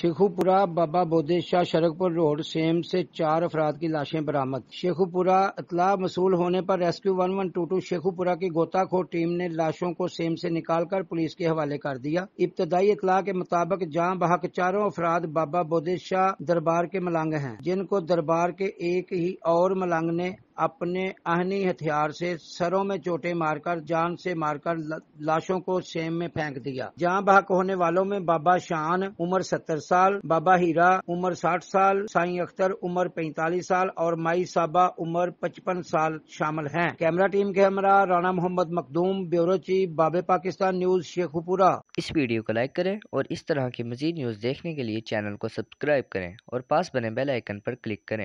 Sheikhupura Baba Bodheshah Sharakpur road सेम से चार अफराद की लाशें बरामद शेखुपुरा अतला मसूल होने पर rescue one one two two Sheikhupura की गोताखोर टीम ने लाशों को सेम से निकालकर पुलिस के हवाले कर दिया इब्तदाई इतला के मुताबिक जहाँ बहक चारों अफराद बाबा बोधेशाह दरबार के मलंग हैं जिनको दरबार के एक ही और मलंग ने अपने अहनी हथियार से सरों में चोटें मारकर जान से मारकर लाशों को सेम में फेंक दिया जहां बहक होने वालों में बाबा शान उम्र सत्तर साल बाबा हीरा उम्र साठ साल साई अख्तर उम्र पैंतालीस साल और माई साबा उम्र पचपन साल शामिल है कैमरा टीम के हमरा राना मोहम्मद मखदूम ब्यूरो चीफ बाबे पाकिस्तान न्यूज शेखुपुरा इस वीडियो को लाइक करें और इस तरह की मजीद न्यूज देखने के लिए चैनल को सब्सक्राइब करें और पास बने बेल आइकन पर क्लिक करें